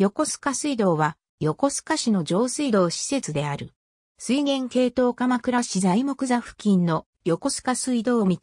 横須賀水道は、横須賀市の上水道施設である。水源系統鎌倉市材木座付近の横須賀水道道。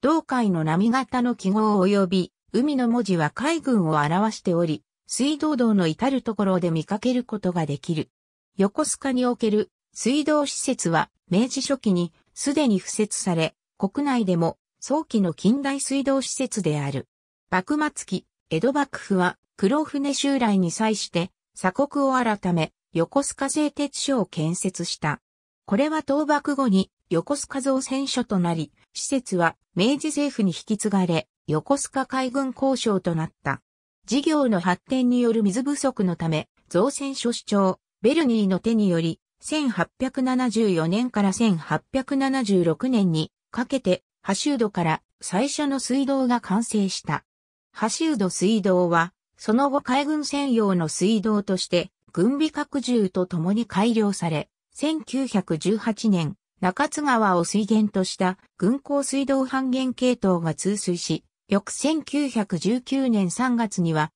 同海の波型の記号及び、海の文字は海軍を表しており、水道道の至るところで見かけることができる。横須賀における水道施設は明治初期にすでに敷設され、国内でも早期の近代水道施設である。幕末期、江戸幕府は黒船襲来に際して、鎖国を改め、横須賀製鉄所を建設した。これは倒幕後に横須賀造船所となり、施設は明治政府に引き継がれ、横須賀海軍交渉となった。事業の発展による水不足のため、造船所主張、ベルニーの手により、1874年から1876年にかけて、シウ戸から最初の水道が完成した。波戸水道は、その後海軍専用の水道として、軍備拡充とともに改良され、1918年、中津川を水源とした軍港水道半減系統が通水し、翌1919年3月には、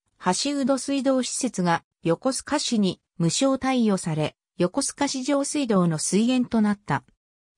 橋うど水道施設が横須賀市に無償貸与され、横須賀市上水道の水源となった。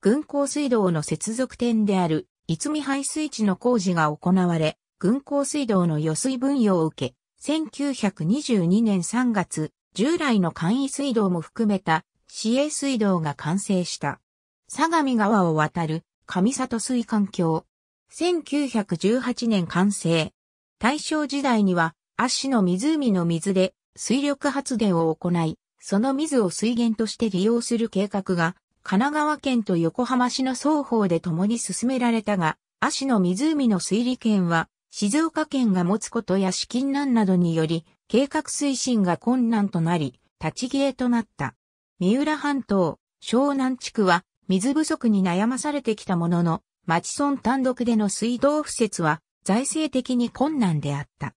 軍港水道の接続点である、五見排水池の工事が行われ、軍港水道の予水分用を受け、1922年3月、従来の簡易水道も含めた市営水道が完成した。相模川を渡る上里水管橋。1918年完成。大正時代には、足の湖の水で水力発電を行い、その水を水源として利用する計画が、神奈川県と横浜市の双方で共に進められたが、足の湖の水利権は静岡県が持つことや資金難などにより、計画推進が困難となり、立ち消えとなった。三浦半島、湘南地区は水不足に悩まされてきたものの、町村単独での水道敷設は財政的に困難であった。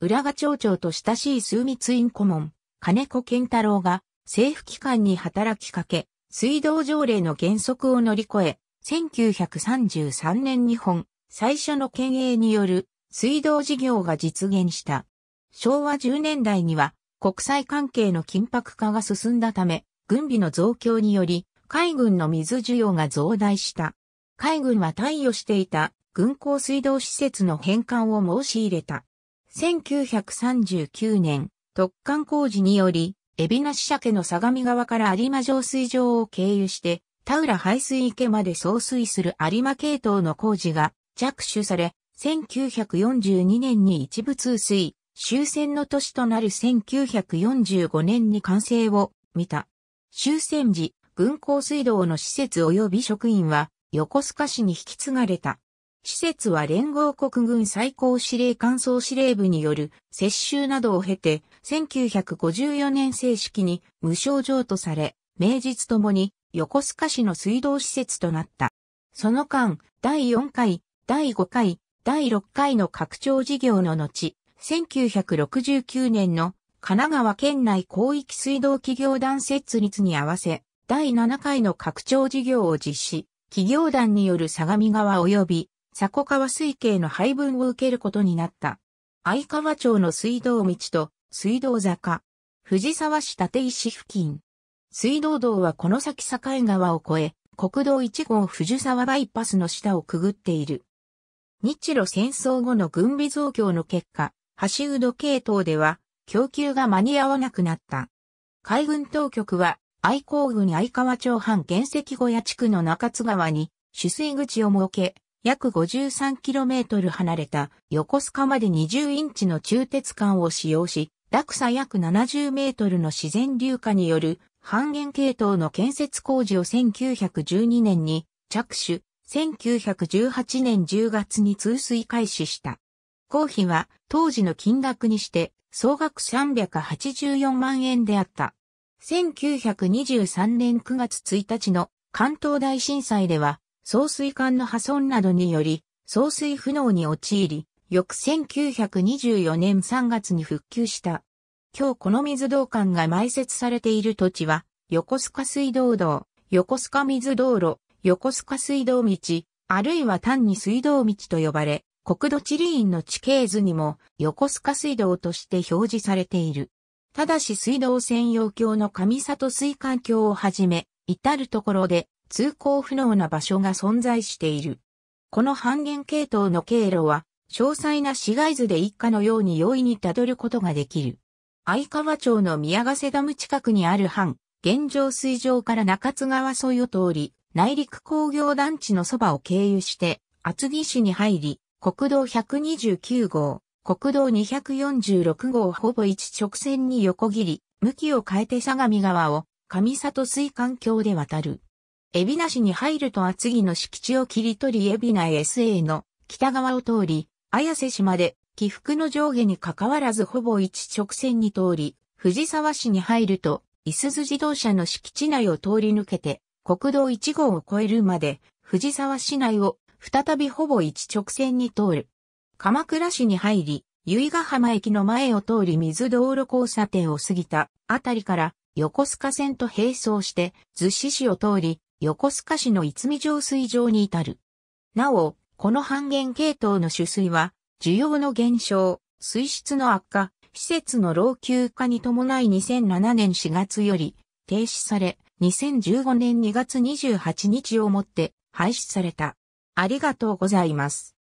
浦賀町長と親しい枢密院顧問、金子健太郎が政府機関に働きかけ、水道条例の原則を乗り越え、1933年日本最初の県営による水道事業が実現した。昭和10年代には国際関係の緊迫化が進んだため、軍備の増強により、海軍の水需要が増大した。海軍は貸与していた軍港水道施設の返還を申し入れた。1939年、特管工事により、海老名支社家の相模川から有馬浄水場を経由して、田浦排水池まで送水する有馬系統の工事が着手され、1942年に一部通水、終戦の年となる1945年に完成を見た。終戦時、軍港水道の施設及び職員は横須賀市に引き継がれた。施設は連合国軍最高司令官総司令部による接収などを経て、1954年正式に無償状とされ、名実ともに横須賀市の水道施設となった。その間、第4回、第5回、第6回の拡張事業の後、1969年の神奈川県内広域水道企業団設立に合わせ、第7回の拡張事業を実施、企業団による相模川及び、佐古川水系の配分を受けることになった。相川町の水道道と水道坂、藤沢市立石付近。水道道はこの先境川を越え、国道1号藤沢バイパスの下をくぐっている。日露戦争後の軍備増強の結果、ハシウド系統では供給が間に合わなくなった。海軍当局は愛工郡愛川町藩原石小屋地区の中津川に取水口を設け、約 53km 離れた横須賀まで20インチの中鉄管を使用し、落差約70メートルの自然流下による半減系統の建設工事を1912年に着手、1918年10月に通水開始した。公費は当時の金額にして総額384万円であった。1923年9月1日の関東大震災では、送水管の破損などにより、送水不能に陥り、翌1924年3月に復旧した。今日この水道管が埋設されている土地は、横須賀水道道、横須賀水道路、横須賀水道道、あるいは単に水道道と呼ばれ、国土地理院の地形図にも横須賀水道として表示されている。ただし水道専用橋の上里水管橋をはじめ、至るところで通行不能な場所が存在している。この半減系統の経路は、詳細な市街図で一家のように容易にたどることができる。相川町の宮ヶ瀬ダム近くにある半、現状水上から中津川沿いを通り、内陸工業団地のそばを経由して厚木市に入り、国道129号、国道246号ほぼ一直線に横切り、向きを変えて相模川を上里水管橋で渡る。海老名市に入ると厚木の敷地を切り取り海老名 SA の北側を通り、綾瀬市まで起伏の上下に関わらずほぼ一直線に通り、藤沢市に入ると、伊鈴自動車の敷地内を通り抜けて、国道1号を越えるまで、藤沢市内を再びほぼ一直線に通る。鎌倉市に入り、由比ヶ浜駅の前を通り水道路交差点を過ぎたあたりから横須賀線と並走して逗子市を通り横須賀市の逸見浄水場に至る。なお、この半減系統の取水は需要の減少、水質の悪化、施設の老朽化に伴い2007年4月より停止され、2015年2月28日をもって廃止された。ありがとうございます。